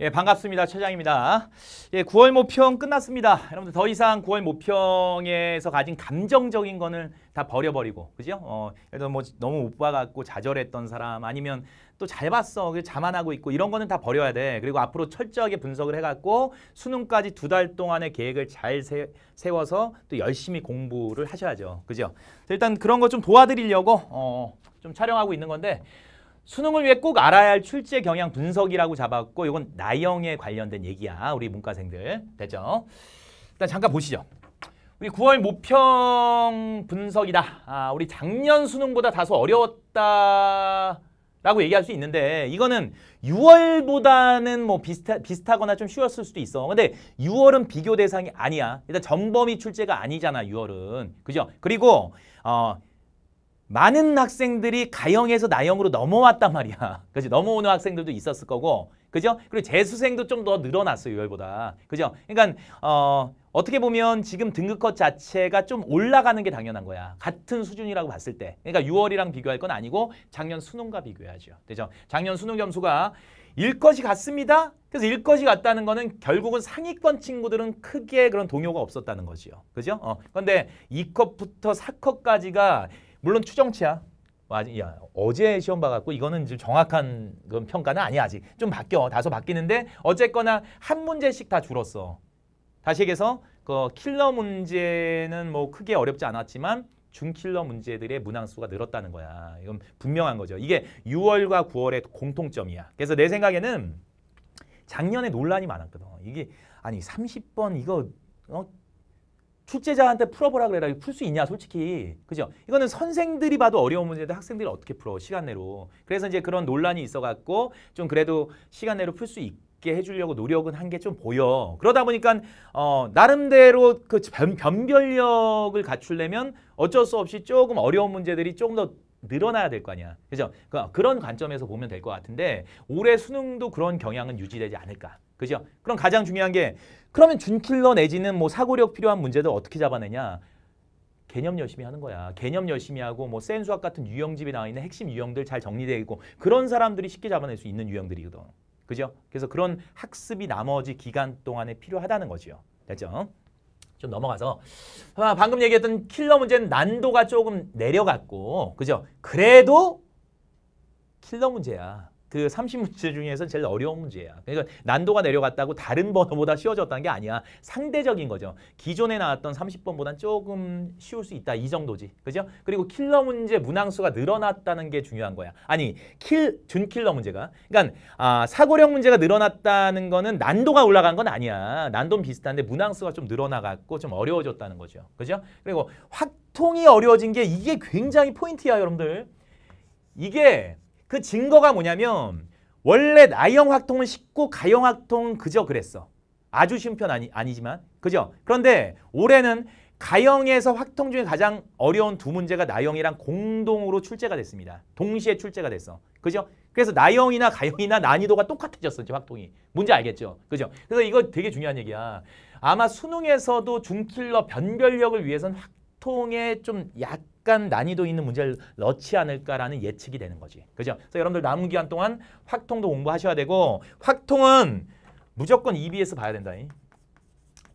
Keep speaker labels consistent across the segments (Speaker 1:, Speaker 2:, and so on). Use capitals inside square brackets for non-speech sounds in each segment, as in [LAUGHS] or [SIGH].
Speaker 1: 예, 반갑습니다. 최장입니다. 예, 9월 모평 끝났습니다. 여러분들 더 이상 9월 모평에서 가진 감정적인 거는 다 버려버리고, 그죠? 어, 예를 들어 뭐 너무 오빠 같고 좌절했던 사람, 아니면 또 잘 봤어, 그 자만하고 있고 이런 거는 다 버려야 돼. 그리고 앞으로 철저하게 분석을 해갖고 수능까지 두 달 동안의 계획을 잘 세, 세워서 또 열심히 공부를 하셔야죠, 그죠? 일단 그런 거 좀 도와드리려고 어, 좀 촬영하고 있는 건데. 수능을 위해 꼭 알아야 할 출제 경향 분석이라고 잡았고 이건 나영에 관련된 얘기야. 우리 문과생들. 됐죠? 일단 잠깐 보시죠. 우리 9월 모평 분석이다. 아, 우리 작년 수능보다 다소 어려웠다. 라고 얘기할 수 있는데 이거는 6월보다는 뭐 비슷하, 비슷하거나 좀 쉬웠을 수도 있어. 근데 6월은 비교 대상이 아니야. 일단 전범위 출제가 아니잖아, 6월은. 그죠? 그리고 어 많은 학생들이 가형에서 나형으로 넘어왔단 말이야. [LAUGHS] 그지 넘어오는 학생들도 있었을 거고, 그죠? 그리고 재수생도 좀 더 늘어났어요, 열보다. 그죠? 그러니까 어, 어떻게 보면 지금 등급컷 자체가 좀 올라가는 게 당연한 거야. 같은 수준이라고 봤을 때. 그러니까 6월이랑 비교할 건 아니고 작년 수능과 비교해야죠. 되죠? 작년 수능 점수가 1컷이 같습니다. 그래서 1컷이 같다는 거는 결국은 상위권 친구들은 크게 그런 동요가 없었다는 거지요. 그죠? 어. 근데 2컷부터4컷까지가 물론 추정치야. 야, 어제 시험 봐갖고 이거는 지금 정확한 그런 평가는 아니야 아직. 좀 바뀌어. 다소 바뀌는데 어쨌거나 한 문제씩 다 줄었어. 다시 얘기해서 그 킬러 문제는 뭐 크게 어렵지 않았지만 중킬러 문제들의 문항수가 늘었다는 거야. 이건 분명한 거죠. 이게 6월과 9월의 공통점이야. 그래서 내 생각에는 작년에 논란이 많았거든. 이게 아니 30번 이거 어, 출제자한테 풀어보라 그래라 풀 수 있냐 솔직히 그죠 이거는 선생들이 봐도 어려운 문제인데 학생들이 어떻게 풀어 시간 내로 그래서 이제 그런 논란이 있어갖고 좀 그래도 시간 내로 풀 수 있게 해주려고 노력은 한 게 좀 보여 그러다 보니까 어 나름대로 그 변, 변별력을 갖추려면 어쩔 수 없이 조금 어려운 문제들이 조금 더 늘어나야 될 거 아니야. 그죠? 그러니까 그런 관점에서 보면 될 것 같은데 올해 수능도 그런 경향은 유지되지 않을까. 그죠? 그럼 가장 중요한 게 그러면 준킬러 내지는 뭐 사고력 필요한 문제도 어떻게 잡아내냐? 개념 열심히 하는 거야. 개념 열심히 하고 뭐 센수학 같은 유형집에 나와 있는 핵심 유형들 잘 정리되어 있고 그런 사람들이 쉽게 잡아낼 수 있는 유형들이거든. 그죠? 그래서 그런 학습이 나머지 기간 동안에 필요하다는 거지요. 됐죠? 좀 넘어가서 아, 방금 얘기했던 킬러 문제는 난도가 조금 내려갔고 그죠? 그래도 킬러 문제야. 그 30문제 중에서 제일 어려운 문제야. 그러니까 난도가 내려갔다고 다른 번호보다 쉬워졌다는 게 아니야. 상대적인 거죠. 기존에 나왔던 30번보단 조금 쉬울 수 있다. 이 정도지. 그죠? 그리고 킬러 문제 문항수가 늘어났다는 게 중요한 거야. 아니, 킬 준킬러 문제가. 그러니까 아, 사고력 문제가 늘어났다는 거는 난도가 올라간 건 아니야. 난도는 비슷한데 문항수가 좀 늘어나갔고 좀 어려워졌다는 거죠. 그죠? 그리고 확통이 어려워진 게 이게 굉장히 포인트야, 여러분들. 이게 그 증거가 뭐냐면 원래 나형 확통은 쉽고 가형 확통은 그저 그랬어. 아주 쉬운 편 아니, 아니지만 그죠? 그런데 올해는 가형에서 확통 중에 가장 어려운 두 문제가 나형이랑 공동으로 출제가 됐습니다. 동시에 출제가 됐어. 그죠? 그래서 나형이나 가형이나 난이도가 똑같아졌어, 이제 확통이. 문제 알겠죠? 그죠? 그래서 이거 되게 중요한 얘기야. 아마 수능에서도 중킬러 변별력을 위해선 확 소통에 좀 약간 난이도 있는 문제를 넣지 않을까라는 예측이 되는 거지. 그죠? 그래서 여러분들 남은 기간 동안 확통도 공부하셔야 되고 확통은 무조건 EBS 봐야 된다.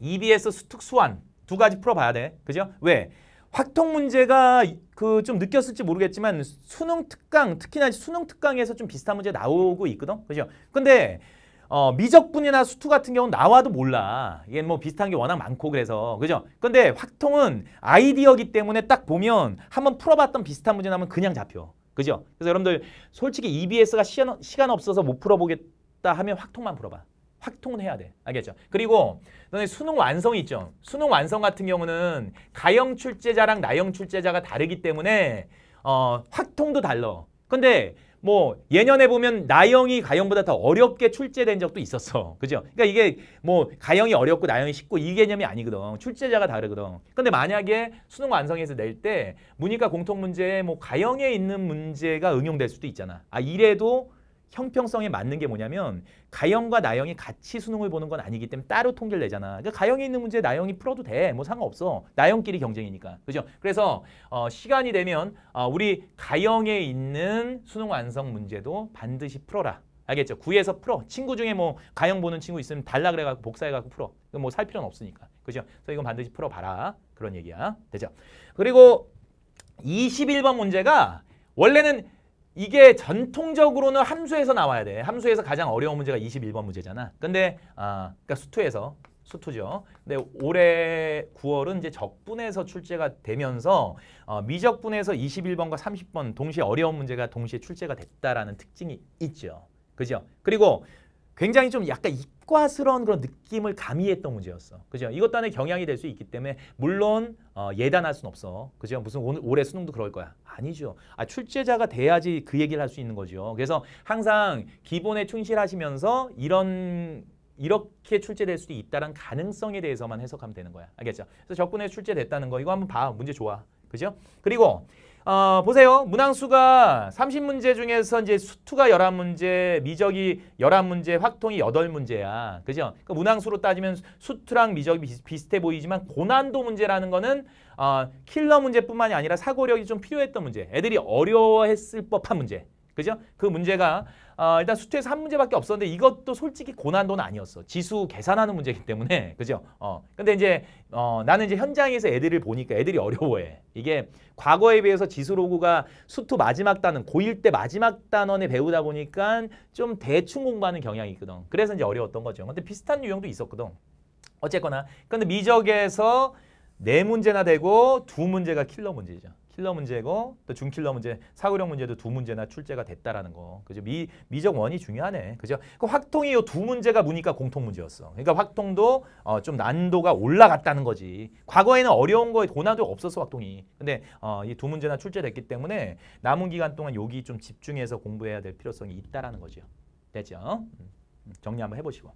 Speaker 1: EBS 수특 수환두 가지 풀어봐야 돼. 그죠? 왜? 확통 문제가 그 좀 느꼈을지 모르겠지만 수능 특강 특히나 수능 특강에서 좀 비슷한 문제 나오고 있거든. 그죠? 근데 어, 미적분이나 수투 같은 경우는 나와도 몰라. 이게 뭐 비슷한 게 워낙 많고 그래서 그죠? 근데 확통은 아이디어기 때문에 딱 보면 한번 풀어봤던 비슷한 문제 나면 그냥 잡혀. 그죠? 그래서 여러분들 솔직히 EBS가 시간, 시간 없어서 못 풀어보겠다 하면 확통만 풀어봐. 확통은 해야 돼. 알겠죠? 그리고 너네 수능 완성 있죠? 수능 완성 같은 경우는 가형 출제자랑 나형 출제자가 다르기 때문에 어, 확통도 달러 근데 뭐 예년에 보면 나영이 가영보다 더 어렵게 출제된 적도 있었어. [LAUGHS] 그죠? 그러니까 이게 뭐 가영이 어렵고 나영이 쉽고 이 개념이 아니거든. 출제자가 다르거든. 근데 만약에 수능 완성해서 낼 때 문이과 공통 문제에 뭐 가영에 있는 문제가 응용될 수도 있잖아. 아 이래도 형평성에 맞는 게 뭐냐면 가형과 나형이 같이 수능을 보는 건 아니기 때문에 따로 통계를 내잖아. 그러니까 가형에 있는 문제 나형이 풀어도 돼. 뭐 상관없어. 나형끼리 경쟁이니까. 그죠? 그래서 어, 시간이 되면 어, 우리 가형에 있는 수능 완성 문제도 반드시 풀어라. 알겠죠? 구해서 풀어. 친구 중에 뭐 가형 보는 친구 있으면 달라 그래갖고 복사해갖고 풀어. 뭐 살 필요는 없으니까. 그죠? 그래서 이건 반드시 풀어봐라. 그런 얘기야. 되죠? 그리고 21번 문제가 원래는 이게 전통적으로는 함수에서 나와야 돼. 함수에서 가장 어려운 문제가 21번 문제잖아. 근데 아, 그러니까 수투에서 수투죠. 근데 올해 9월은 이제 적분에서 출제가 되면서 어, 미적분에서 21번과 30번 동시에 어려운 문제가 동시에 출제가 됐다라는 특징이 있죠. 그죠? 그리고 굉장히 좀 약간 이과스러운 그런 느낌을 가미했던 문제였어. 그죠? 이것도 안에 경향이 될 수 있기 때문에 물론 어, 예단할 수는 없어. 그죠? 무슨 오늘 올해 수능도 그럴 거야. 아니죠. 아 출제자가 돼야지 그 얘기를 할 수 있는 거죠. 그래서 항상 기본에 충실하시면서 이런 이렇게 출제될 수도 있다는 가능성에 대해서만 해석하면 되는 거야. 알겠죠? 그래서 적분에 출제됐다는 거 이거 한번 봐. 문제 좋아. 그죠? 그리고 어, 보세요. 문항수가 30문제 중에서 이제 수투가 11문제, 미적이 11문제, 확통이 8문제야. 그죠? 그 문항수로 따지면 수투랑 미적이 비, 비, 슷해 보이지만 고난도 문제라는 거는 어, 킬러 문제뿐만이 아니라 사고력이 좀 필요했던 문제. 애들이 어려워했을 법한 문제. 그죠? 그 문제가 어, 일단 수투에서 한 문제밖에 없었는데 이것도 솔직히 고난도는 아니었어. 지수 계산하는 문제이기 때문에 [LAUGHS] 그죠? 어. 근데 이제 어, 나는 이제 현장에서 애들을 보니까 애들이 어려워해. 이게 과거에 비해서 지수로그가 수투 마지막 단원, 고1 때 마지막 단원에 배우다 보니까 좀 대충 공부하는 경향이 있거든. 그래서 이제 어려웠던 거죠. 근데 비슷한 유형도 있었거든. 어쨌거나 근데 미적에서 네 문제나 되고 두 문제가 킬러 문제죠. 킬러 문제고 또 중킬러 문제, 사고력 문제도 두 문제나 출제가 됐다라는 거. 그죠? 미 미적 원이 중요하네. 그죠? 그 확통이 요두 문제가 무니까 공통 문제였어. 그러니까 확통도 어, 좀 난도가 올라갔다는 거지. 과거에는 어려운 거에 고난도 없었어 확통이. 근데 어, 이 두 문제나 출제됐기 때문에 남은 기간 동안 여기 좀 집중해서 공부해야 될 필요성이 있다라는 거죠. 됐죠? 음, 음, 정리 한번 해보시고.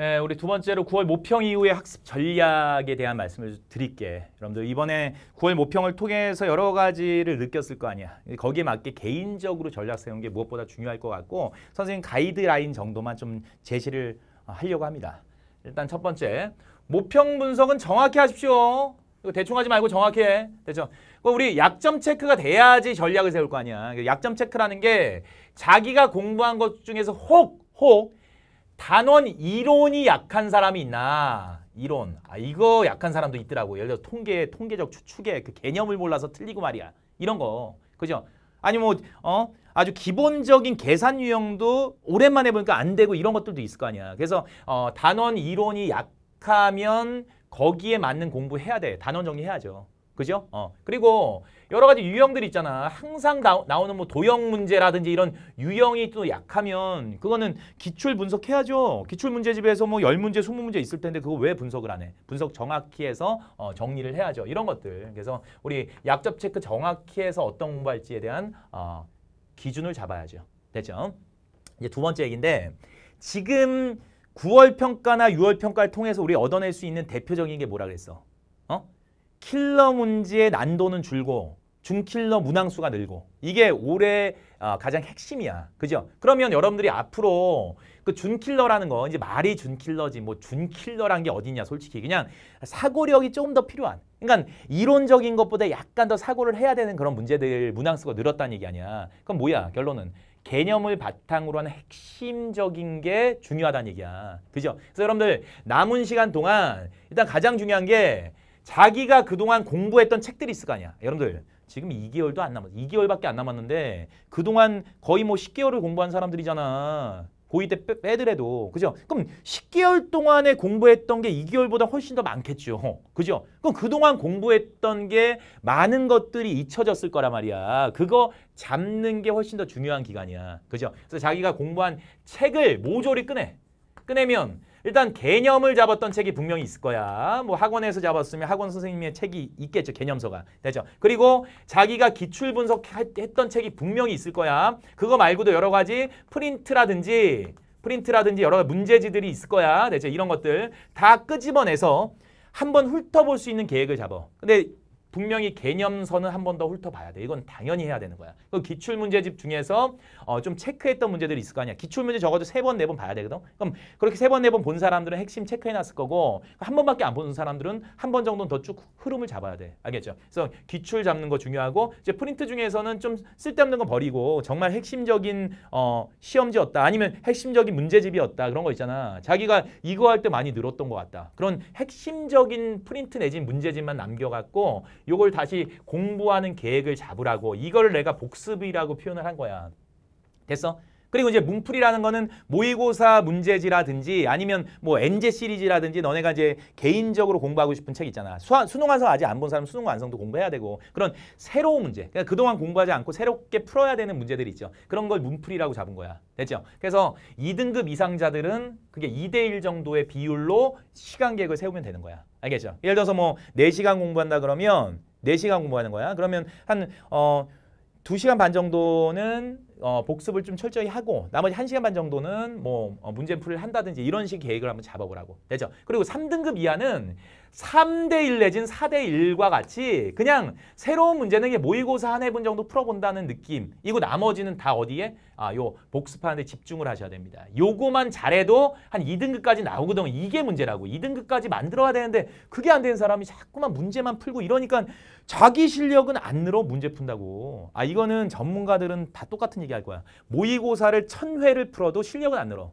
Speaker 1: 예, 우리 두 번째로 9월 모평 이후의 학습 전략에 대한 말씀을 드릴게. 여러분들 이번에 9월 모평을 통해서 여러 가지를 느꼈을 거 아니야. 거기에 맞게 개인적으로 전략 세운 게 무엇보다 중요할 것 같고 선생님 가이드라인 정도만 좀 제시를 하려고 합니다. 일단 첫 번째, 모평 분석은 정확히 하십시오. 이거 대충 하지 말고 정확 해. 대충. 우리 약점 체크가 돼야지 전략을 세울 거 아니야. 그 약점 체크라는 게 자기가 공부한 것 중에서 혹, 혹 단원 이론이 약한 사람이 있나 이론 아 이거 약한 사람도 있더라고 예를 들어 통계 통계적 추측의 그 개념을 몰라서 틀리고 말이야 이런 거 그죠 아니 뭐 어 아주 기본적인 계산 유형도 오랜만에 보니까 안 되고 이런 것들도 있을 거 아니야 그래서 어 단원 이론이 약하면 거기에 맞는 공부해야 돼 단원 정리해야죠. 그죠? 어. 그리고 여러 가지 유형들 있잖아. 항상 나, 나오는 뭐 도형 문제라든지 이런 유형이 또 약하면 그거는 기출 분석해야죠. 기출 문제집에서 뭐 열문제 스무 문제 있을 텐데 그거 왜 분석을 안 해? 분석 정확히 해서 어, 정리를 해야죠. 이런 것들. 그래서 우리 약점 체크 정확히 해서 어떤 공부할지에 대한 어, 기준을 잡아야죠. 됐죠? 이제 두 번째 얘기인데 지금 9월 평가나 6월 평가를 통해서 우리 얻어낼 수 있는 대표적인 게 뭐라 그랬어? 어? 킬러 문제의 난도는 줄고 중킬러 문항수가 늘고 이게 올해 아, 가장 핵심이야. 그죠? 그러면 여러분들이 앞으로 그 준킬러라는 거 이제 말이 준킬러지 뭐 준킬러란 게 어디냐 솔직히 그냥 사고력이 조금 더 필요한 그러니까 이론적인 것보다 약간 더 사고를 해야 되는 그런 문제들 문항수가 늘었다는 얘기 아니야. 그럼 뭐야 결론은 개념을 바탕으로 하는 핵심적인 게 중요하다는 얘기야. 그죠? 그래서 여러분들 남은 시간 동안 일단 가장 중요한 게 자기가 그동안 공부했던 책들이 있을 거 아니야. 여러분들 지금 2개월도 안 남았어. 2개월밖에 안 남았는데 그동안 거의 뭐 10개월을 공부한 사람들이잖아. 고2 때 빼, 더라도 그죠? 그럼 10개월 동안에 공부했던 게 2개월보다 훨씬 더 많겠죠. 그죠? 그럼 그동안 공부했던 게 많은 것들이 잊혀졌을 거란 말이야. 그거 잡는 게 훨씬 더 중요한 기간이야. 그죠? 그래서 자기가 공부한 책을 모조리 꺼내. 꺼내면 일단 개념을 잡았던 책이 분명히 있을 거야. 뭐 학원에서 잡았으면 학원 선생님의 책이 있겠죠. 개념서가. 되죠. 그리고 자기가 기출 분석했던 책이 분명히 있을 거야. 그거 말고도 여러 가지 프린트라든지 프린트라든지 여러 가지 문제지들이 있을 거야. 되죠. 이런 것들 다 끄집어내서 한번 훑어볼 수 있는 계획을 잡아. 근데 분명히 개념선은 한번 더 훑어봐야 돼. 이건 당연히 해야 되는 거야. 그 기출문제집 중에서 어, 좀 체크했던 문제들이 있을 거 아니야. 기출문제 적어도 세 번, 네 번 봐야 되거든. 그럼 그렇게 세 번, 네 번 본 사람들은 핵심 체크해놨을 거고 한 번밖에 안 본 사람들은 한 번 정도는 더 쭉 흐름을 잡아야 돼. 알겠죠? 그래서 기출 잡는 거 중요하고 이제 프린트 중에서는 좀 쓸데없는 거 버리고 정말 핵심적인 어, 시험지였다. 아니면 핵심적인 문제집이었다. 그런 거 있잖아. 자기가 이거 할 때 많이 늘었던 것 같다. 그런 핵심적인 프린트 내진 문제집만 남겨갖고 이걸 다시 공부하는 계획을 잡으라고 이걸 내가 복습이라고 표현을 한 거야. 됐어? 그리고 이제 문풀이라는 거는 모의고사 문제지라든지 아니면 뭐 엔제 시리즈라든지 너네가 이제 개인적으로 공부하고 싶은 책 있잖아. 수학, 수능 완성 아직 안 본 사람 수능 완성도 공부해야 되고 그런 새로운 문제. 그러니까 그동안 공부하지 않고 새롭게 풀어야 되는 문제들이 있죠. 그런 걸 문풀이라고 잡은 거야. 됐죠? 그래서 2등급 이상자들은 그게 2대1 정도의 비율로 시간 계획을 세우면 되는 거야. 알겠죠? 예를 들어서 뭐 4시간 공부한다 그러면 4시간 공부하는 거야. 그러면 한 어, 2시간 반 정도는 어, 복습을 좀 철저히 하고 나머지 한시간반 정도는 뭐 어, 문제 풀이를 한다든지 이런 식 계획을 한번 잡아보라고. 되죠? 그리고 3등급 이하는 3대1 내진 4대1과 같이 그냥 새로운 문제는 이게 모의고사 한 해 분 정도 풀어본다는 느낌. 이거 나머지는 다 어디에? 아, 요 복습하는 데 집중을 하셔야 됩니다. 요거만 잘해도 한 2등급까지 나오거든. 이게 문제라고. 2등급까지 만들어야 되는데 그게 안 되는 사람이 자꾸만 문제만 풀고 이러니까 자기 실력은 안 늘어 문제 푼다고. 아, 이거는 전문가들은 다 똑같은 얘기 얘기할 거야. 모의고사를 천회를 풀어도 실력은 안 늘어.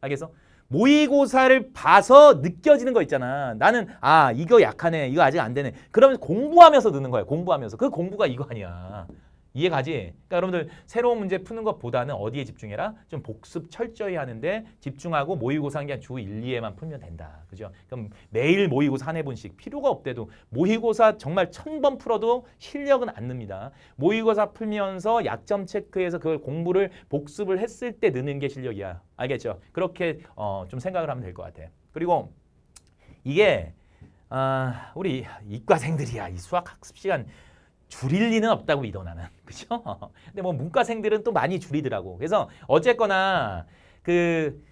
Speaker 1: 알겠어? 모의고사를 봐서 느껴지는 거 있잖아. 나는 아 이거 약하네. 이거 아직 안 되네. 그러면 공부하면서 느는 거야. 공부하면서. 그 공부가 이거 아니야. 이해가지? 그러니까 여러분들 새로운 문제 푸는 것보다는 어디에 집중해라? 좀 복습 철저히 하는데 집중하고 모의고사 한게주 1, 2회만 풀면 된다. 그죠? 그럼 매일 모의고사 한해본씩 필요가 없대도 모의고사 정말 천 번 풀어도 실력은 안 늡니다. 모의고사 풀면서 약점 체크해서 그걸 공부를 복습을 했을 때 느는 게 실력이야. 알겠죠? 그렇게 어, 좀 생각을 하면 될 것 같아. 그리고 이게 아, 우리 이과생들이야. 이 수학 학습 시간 줄일 리는 없다고 믿어 나는. [LAUGHS] 그죠? 근데 뭐 문과생들은 또 많이 줄이더라고. 그래서 어쨌거나 그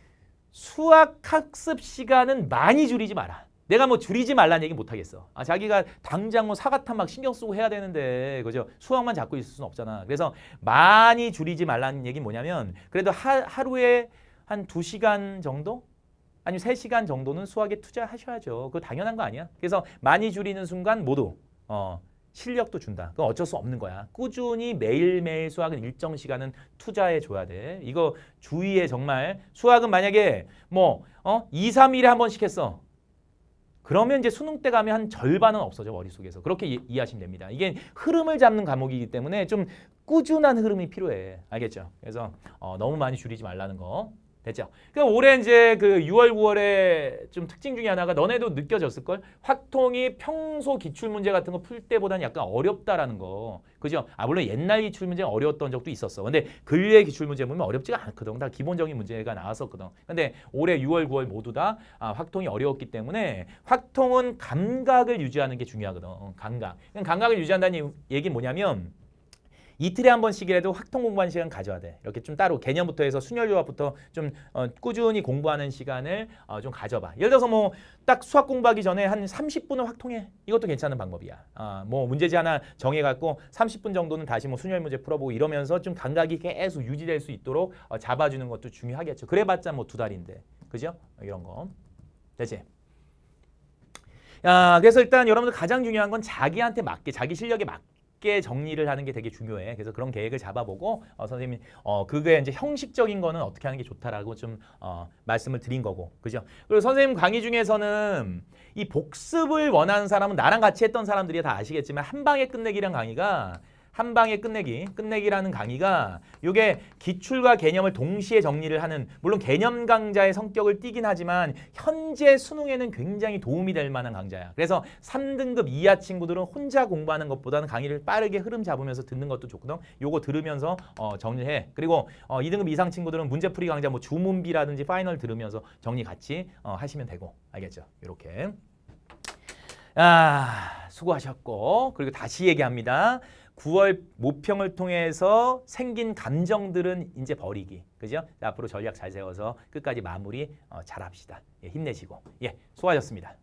Speaker 1: 수학 학습 시간은 많이 줄이지 마라. 내가 뭐 줄이지 말라는 얘기 못 하겠어. 아, 자기가 당장 뭐 사과탄 막 신경 쓰고 해야 되는데, 그죠? 수학만 잡고 있을 수는 없잖아. 그래서 많이 줄이지 말라는 얘기 뭐냐면, 그래도 하, 하루에 한 두시간 정도? 아니면 세시간 정도는 수학에 투자하셔야죠. 그거 당연한 거 아니야? 그래서 많이 줄이는 순간 모두, 어, 실력도 준다. 그건 어쩔 수 없는 거야. 꾸준히 매일매일 수학은 일정 시간은 투자해 줘야 돼. 이거 주위에 정말. 수학은 만약에 뭐 어? 2, 3일에 한 번씩 했어. 그러면 이제 수능 때 가면 한 절반은 없어져 머릿속에서. 그렇게 이, 이해하시면 됩니다. 이게 흐름을 잡는 과목이기 때문에 좀 꾸준한 흐름이 필요해. 알겠죠? 그래서 어, 너무 많이 줄이지 말라는 거. 됐죠. 그러니까 올해 이제 그 6월, 9월에좀 특징 중에 하나가 너네도 느껴졌을걸? 확통이 평소 기출문제 같은 거 풀 때보다는 약간 어렵다라는 거. 그죠? 아, 물론 옛날 기출문제는 어려웠던 적도 있었어. 근데 근래 기출문제 보면 어렵지가 않거든. 다 기본적인 문제가 나왔었거든. 근데 올해 6월, 9월 모두 다 아, 확통이 어려웠기 때문에 확통은 감각을 유지하는 게 중요하거든. 감각. 감각을 유지한다는 얘기는 뭐냐면 이틀에 한 번씩이라도 확통 공부하는 시간 가져야 돼. 이렇게 좀 따로 개념부터 해서 순열 조합부터 좀 어, 꾸준히 공부하는 시간을 어, 좀 가져봐. 예를 들어서 뭐 딱 수학 공부하기 전에 한 30분을 확통해. 이것도 괜찮은 방법이야. 아, 뭐 문제지 하나 정해갖고 30분 정도는 다시 뭐 순열 문제 풀어보고 이러면서 좀 감각이 계속 유지될 수 있도록 어, 잡아주는 것도 중요하겠죠. 그래봤자 뭐 두 달인데. 그죠? 이런 거. 되지? 아, 그래서 일단 여러분들 가장 중요한 건 자기한테 맞게, 자기 실력에 맞게 쉽게 정리를 하는 게 되게 중요해. 그래서 그런 계획을 잡아보고 어, 선생님 어, 그게 이제 형식적인 거는 어떻게 하는 게 좋다라고 좀 어, 말씀을 드린 거고. 그죠? 그리고 선생님 강의 중에서는 이 복습을 원하는 사람은 나랑 같이 했던 사람들이 다 아시겠지만 한 방에 끝내기란 강의가 한 방에 끝내기, 끝내기라는 강의가 이게 기출과 개념을 동시에 정리를 하는 물론 개념 강자의 성격을 띠긴 하지만 현재 수능에는 굉장히 도움이 될 만한 강좌야. 그래서 3등급 이하 친구들은 혼자 공부하는 것보다는 강의를 빠르게 흐름 잡으면서 듣는 것도 좋거든. 요거 들으면서 어, 정리해. 그리고 어, 2등급 이상 친구들은 문제풀이 강좌 뭐 주문비라든지 파이널 들으면서 정리 같이 어, 하시면 되고 알겠죠? 이렇게. 아, 수고하셨고 그리고 다시 얘기합니다. 9월 모평을 통해서 생긴 감정들은 이제 버리기. 그죠? 앞으로 전략 잘 세워서 끝까지 마무리 어, 잘 합시다. 예, 힘내시고. 예, 수고하셨습니다.